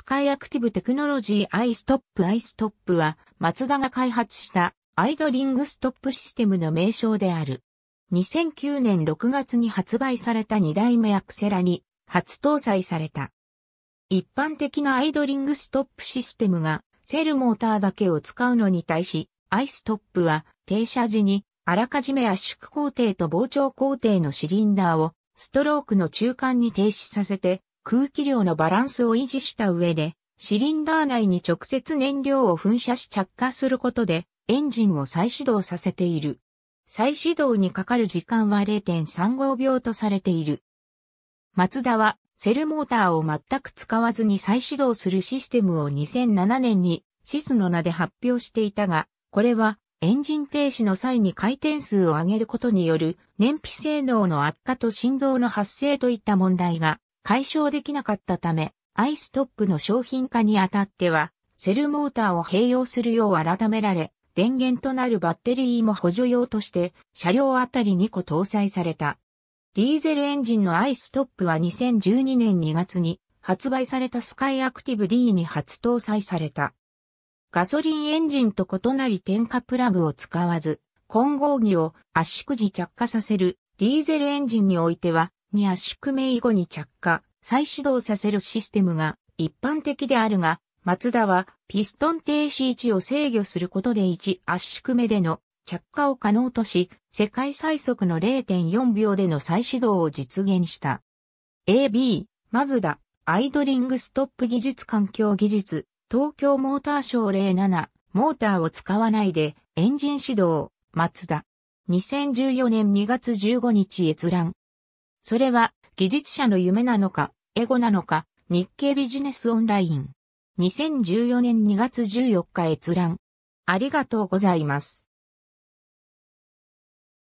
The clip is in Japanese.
スカイアクティブテクノロジーアイストップアイストップは、マツダが開発したアイドリングストップシステムの名称である。2009年6月に発売された2代目アクセラに初搭載された。一般的なアイドリングストップシステムがセルモーターだけを使うのに対し、アイストップは停車時にあらかじめ圧縮工程と膨張工程のシリンダーをストロークの中間に停止させて空気量のバランスを維持した上で、シリンダー内に直接燃料を噴射し着火することで、エンジンを再始動させている。再始動にかかる時間は0.35秒とされている。マツダは、セルモーターを全く使わずに再始動するシステムを2007年に、シスの名で発表していたが、これは、エンジン停止の際に回転数を上げることによる燃費性能の悪化と振動の発生といった問題が解消できなかったため、アイストップの商品化にあたっては、セルモーターを併用するよう改められ、電源となるバッテリーも補助用として、車両あたり2個搭載された。ディーゼルエンジンのアイストップは2012年2月に発売されたスカイアクティブ D に初搭載された。ガソリンエンジンと異なり点火プラグを使わず、混合儀を圧縮時着火させるディーゼルエンジンにおいてはに圧縮名以後に着火、再始動させるシステムが一般的であるが、マツダはピストン停止位置を制御することで1圧縮目での着火を可能とし、世界最速の0.4秒での再始動を実現した。AB、マズダ、アイドリングストップ技術環境技術、東京モーターショー07、モーターを使わないで、エンジン始動、マツダ。2014年2月15日閲覧。それは、技術者の夢なのか、エゴなのか、日経ビジネスオンライン。2014年2月14日閲覧。ありがとうございます。